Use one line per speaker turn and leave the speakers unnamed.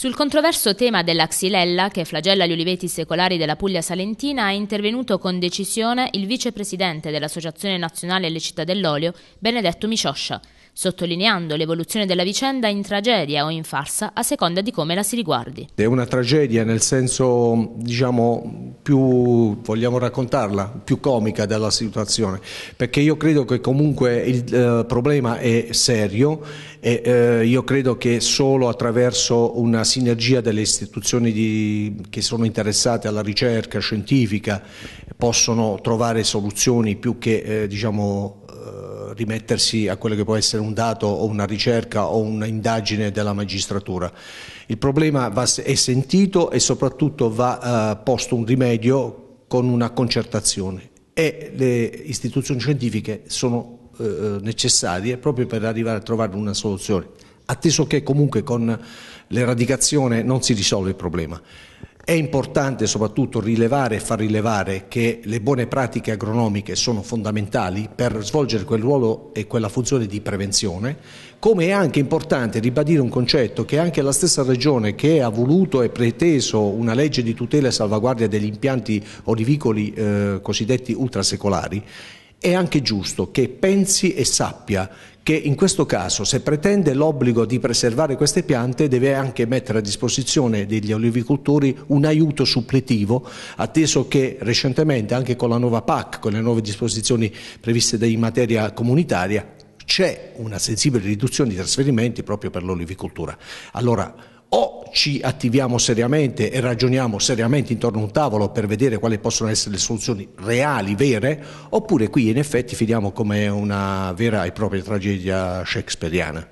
Sul controverso tema della xylella, che flagella gli uliveti secolari della Puglia salentina, è intervenuto con decisione il vicepresidente dell'Associazione Nazionale Le Città dell'Olio, Benedetto Miscioscia sottolineando l'evoluzione della vicenda in tragedia o in farsa a seconda di come la si riguardi.
È una tragedia nel senso, diciamo, più vogliamo raccontarla, più comica della situazione, perché io credo che comunque il eh, problema è serio e eh, io credo che solo attraverso una sinergia delle istituzioni di, che sono interessate alla ricerca scientifica possono trovare soluzioni più che eh, diciamo eh, rimettersi a quello che può essere un dato o una ricerca o un'indagine della magistratura. Il problema va, è sentito e soprattutto va eh, posto un rimedio con una concertazione e le istituzioni scientifiche sono eh, eh, necessarie proprio per arrivare a trovare una soluzione, atteso che comunque con l'eradicazione non si risolve il problema. È importante soprattutto rilevare e far rilevare che le buone pratiche agronomiche sono fondamentali per svolgere quel ruolo e quella funzione di prevenzione, come è anche importante ribadire un concetto che anche la stessa Regione che ha voluto e preteso una legge di tutela e salvaguardia degli impianti olivicoli eh, cosiddetti ultrasecolari, è anche giusto che pensi e sappia che in questo caso se pretende l'obbligo di preservare queste piante deve anche mettere a disposizione degli olivicoltori un aiuto suppletivo, atteso che recentemente anche con la nuova PAC, con le nuove disposizioni previste in materia comunitaria, c'è una sensibile riduzione di trasferimenti proprio per l'olivicoltura. Allora, ci attiviamo seriamente e ragioniamo seriamente intorno a un tavolo per vedere quali possono essere le soluzioni reali, vere, oppure qui in effetti finiamo come una vera e propria tragedia shakespeariana.